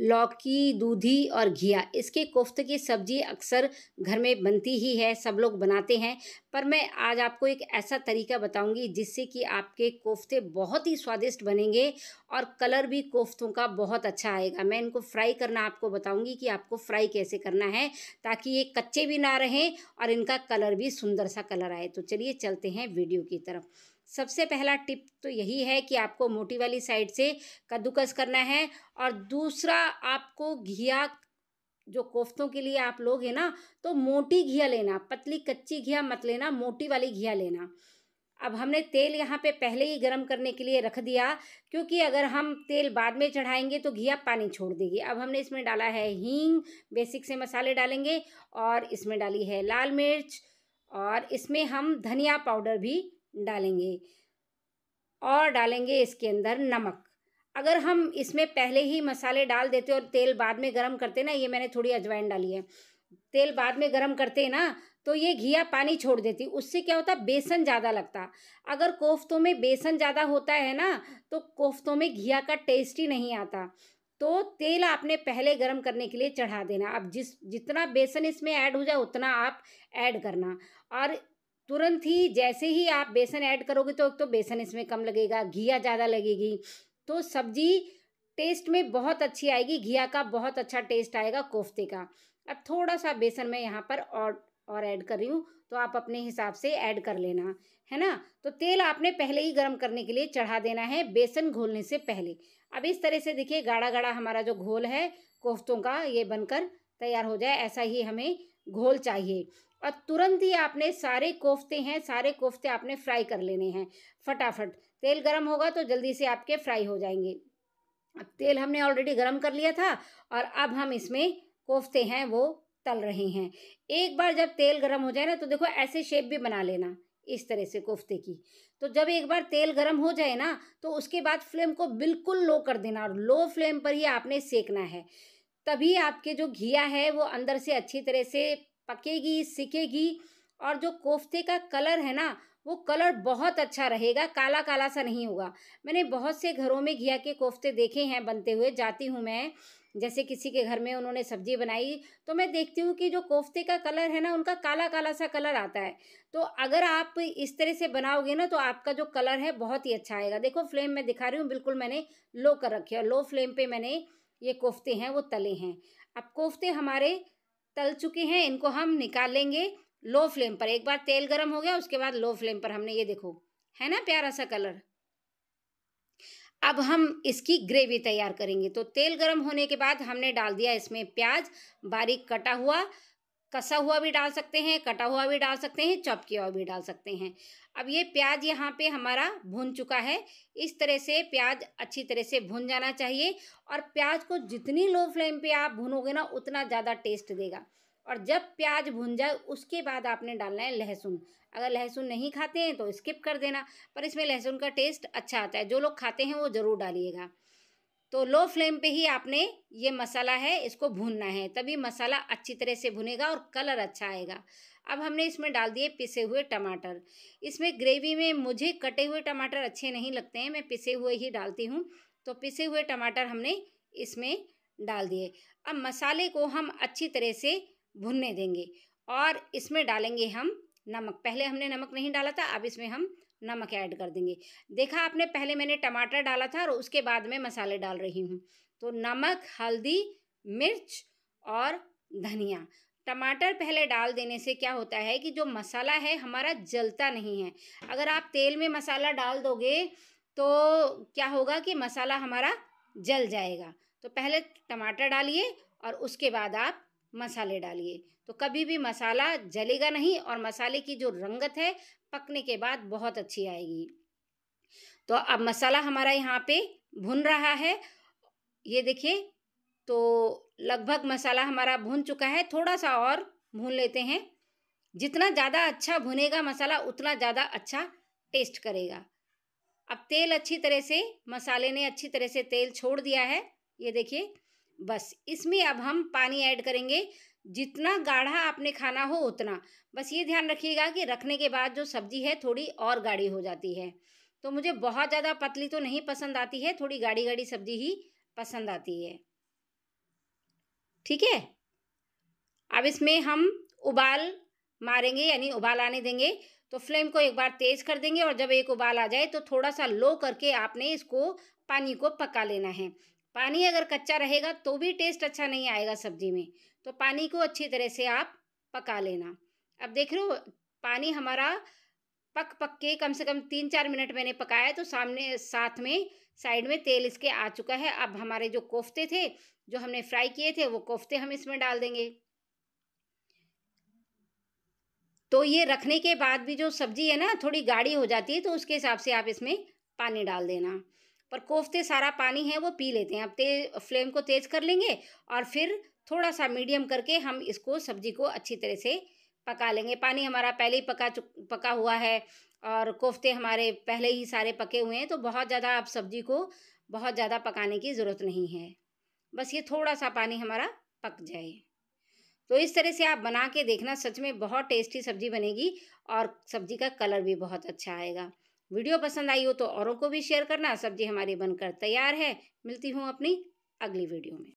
लौकी दूधी और घिया इसके कोफ्ते की सब्ज़ी अक्सर घर में बनती ही है सब लोग बनाते हैं पर मैं आज आपको एक ऐसा तरीका बताऊंगी जिससे कि आपके कोफ्ते बहुत ही स्वादिष्ट बनेंगे और कलर भी कोफ्तों का बहुत अच्छा आएगा मैं इनको फ्राई करना आपको बताऊंगी कि आपको फ्राई कैसे करना है ताकि ये कच्चे भी ना रहें और इनका कलर भी सुंदर सा कलर आए तो चलिए चलते हैं वीडियो की तरफ सबसे पहला टिप तो यही है कि आपको मोटी वाली साइड से कद्दूकस करना है और दूसरा आपको घिया जो कोफ्तों के लिए आप लोग हैं ना तो मोटी घिया लेना पतली कच्ची घिया मत लेना मोटी वाली घिया लेना अब हमने तेल यहाँ पे पहले ही गर्म करने के लिए रख दिया क्योंकि अगर हम तेल बाद में चढ़ाएंगे तो घिया पानी छोड़ देगी अब हमने इसमें डाला है हींग बेसिक से मसाले डालेंगे और इसमें डाली है लाल मिर्च और इसमें हम धनिया पाउडर भी डालेंगे और डालेंगे इसके अंदर नमक अगर हम इसमें पहले ही मसाले डाल देते और तेल बाद में गर्म करते ना ये मैंने थोड़ी अजवाइन डाली है तेल बाद में गर्म करते ना तो ये घिया पानी छोड़ देती उससे क्या होता बेसन ज़्यादा लगता अगर कोफ्तों में बेसन ज़्यादा होता है ना तो कोफ्तों में घिया का टेस्ट ही नहीं आता तो तेल आपने पहले गर्म करने के लिए चढ़ा देना अब जिस जितना बेसन इसमें ऐड हो जाए उतना आप ऐड करना और तुरंत ही जैसे ही आप बेसन ऐड करोगे तो एक तो बेसन इसमें कम लगेगा घिया ज़्यादा लगेगी तो सब्जी टेस्ट में बहुत अच्छी आएगी घिया का बहुत अच्छा टेस्ट आएगा कोफ्ते का अब थोड़ा सा बेसन मैं यहाँ पर और और ऐड कर रही हूँ तो आप अपने हिसाब से ऐड कर लेना है ना तो तेल आपने पहले ही गर्म करने के लिए चढ़ा देना है बेसन घोलने से पहले अब इस तरह से देखिए गाढ़ा गाढ़ा हमारा जो घोल है कोफ्तों का ये बनकर तैयार हो जाए ऐसा ही हमें घोल चाहिए और तुरंत ही आपने सारे कोफ्ते हैं सारे कोफ्ते आपने फ्राई कर लेने हैं फटाफट तेल गर्म होगा तो जल्दी से आपके फ्राई हो जाएंगे अब तेल हमने ऑलरेडी गर्म कर लिया था और अब हम इसमें कोफ्ते हैं वो तल रहे हैं एक बार जब तेल गर्म हो जाए ना तो देखो ऐसे शेप भी बना लेना इस तरह से कोफ्ते की तो जब एक बार तेल गर्म हो जाए ना तो उसके बाद फ्लेम को बिल्कुल लो कर देना और लो फ्लेम पर ही आपने सेकना है तभी आपके जो घिया है वो अंदर से अच्छी तरह से पकेगी सिकेगी और जो कोफ्ते का कलर है ना वो कलर बहुत अच्छा रहेगा काला काला सा नहीं होगा मैंने बहुत से घरों में घिया के कोफ्ते देखे हैं बनते हुए जाती हूँ मैं जैसे किसी के घर में उन्होंने सब्जी बनाई तो मैं देखती हूँ कि जो कोफ्ते का कलर है ना उनका काला काला सा कलर आता है तो अगर आप इस तरह से बनाओगे ना तो आपका जो कलर है बहुत ही अच्छा आएगा देखो फ्लेम मैं दिखा रही हूँ बिल्कुल मैंने लो कर रखी है लो फ्लेम पर मैंने ये कोफ्ते हैं वो तले हैं अब कोफ्ते हमारे तल चुके हैं इनको हम निकालेंगे लो फ्लेम पर एक बार तेल गर्म हो गया उसके बाद लो फ्लेम पर हमने ये देखो है ना प्यारा सा कलर अब हम इसकी ग्रेवी तैयार करेंगे तो तेल गर्म होने के बाद हमने डाल दिया इसमें प्याज बारीक कटा हुआ कसा हुआ भी डाल सकते हैं कटा हुआ भी डाल सकते हैं चॉप किया हुआ भी डाल सकते हैं अब ये प्याज यहाँ पे हमारा भुन चुका है इस तरह से प्याज अच्छी तरह से भुन जाना चाहिए और प्याज को जितनी लो फ्लेम पे आप भुनोगे ना उतना ज़्यादा टेस्ट देगा और जब प्याज भुन जाए उसके बाद आपने डालना है लहसुन अगर लहसुन नहीं खाते हैं तो स्किप कर देना पर इसमें लहसुन का टेस्ट अच्छा आता है जो लोग खाते हैं वो ज़रूर डालिएगा तो लो फ्लेम पे ही आपने ये मसाला है इसको भूनना है तभी मसाला अच्छी तरह से भुनेगा और कलर अच्छा आएगा अब हमने इसमें डाल दिए पिसे हुए टमाटर इसमें ग्रेवी में मुझे कटे हुए टमाटर अच्छे नहीं लगते हैं मैं पिसे हुए ही डालती हूँ तो पिसे हुए टमाटर हमने इसमें डाल दिए अब मसाले को हम अच्छी तरह से भुनने देंगे और इसमें डालेंगे हम नमक पहले हमने नमक नहीं डाला था अब इसमें हम नमक ऐड कर देंगे देखा आपने पहले मैंने टमाटर डाला था और उसके बाद में मसाले डाल रही हूँ तो नमक हल्दी मिर्च और धनिया टमाटर पहले डाल देने से क्या होता है कि जो मसाला है हमारा जलता नहीं है अगर आप तेल में मसाला डाल दोगे तो क्या होगा कि मसाला हमारा जल जाएगा तो पहले टमाटर डालिए और उसके बाद आप मसाले डालिए तो कभी भी मसाला जलेगा नहीं और मसाले की जो रंगत है पकने के बाद बहुत अच्छी आएगी तो अब मसाला हमारा यहाँ पे भुन रहा है ये देखिए तो लगभग मसाला हमारा भुन चुका है थोड़ा सा और भून लेते हैं जितना ज़्यादा अच्छा भुनेगा मसाला उतना ज़्यादा अच्छा टेस्ट करेगा अब तेल अच्छी तरह से मसाले ने अच्छी तरह से तेल छोड़ दिया है ये देखिए बस इसमें अब हम पानी ऐड करेंगे जितना गाढ़ा आपने खाना हो उतना बस ये ध्यान रखिएगा कि रखने के बाद जो सब्ज़ी है थोड़ी और गाढ़ी हो जाती है तो मुझे बहुत ज़्यादा पतली तो नहीं पसंद आती है थोड़ी गाढ़ी गाढ़ी सब्ज़ी ही पसंद आती है ठीक है अब इसमें हम उबाल मारेंगे यानी उबाल आने देंगे तो फ्लेम को एक बार तेज़ कर देंगे और जब एक उबाल आ जाए तो थोड़ा सा लो करके आपने इसको पानी को पका लेना है पानी अगर कच्चा रहेगा तो भी टेस्ट अच्छा नहीं आएगा सब्जी में तो पानी को अच्छी तरह से आप पका लेना अब देख रहे हो पानी हमारा पक पक के कम से कम तीन चार मिनट मैंने पकाया तो सामने साथ में साइड में तेल इसके आ चुका है अब हमारे जो कोफ्ते थे जो हमने फ्राई किए थे वो कोफ्ते हम इसमें डाल देंगे तो ये रखने के बाद भी जो सब्ज़ी है ना थोड़ी गाढ़ी हो जाती है तो उसके हिसाब से आप इसमें पानी डाल देना पर कोफ्ते सारा पानी है वो पी लेते हैं अब तेज फ्लेम को तेज़ कर लेंगे और फिर थोड़ा सा मीडियम करके हम इसको सब्जी को अच्छी तरह से पका लेंगे पानी हमारा पहले ही पका चुक पका हुआ है और कोफ्ते हमारे पहले ही सारे पके हुए हैं तो बहुत ज़्यादा आप सब्जी को बहुत ज़्यादा पकाने की ज़रूरत नहीं है बस ये थोड़ा सा पानी हमारा पक जाए तो इस तरह से आप बना के देखना सच में बहुत टेस्टी सब्जी बनेगी और सब्जी का कलर भी बहुत अच्छा आएगा वीडियो पसंद आई हो तो औरों को भी शेयर करना सब्जी हमारी बनकर तैयार है मिलती हूँ अपनी अगली वीडियो में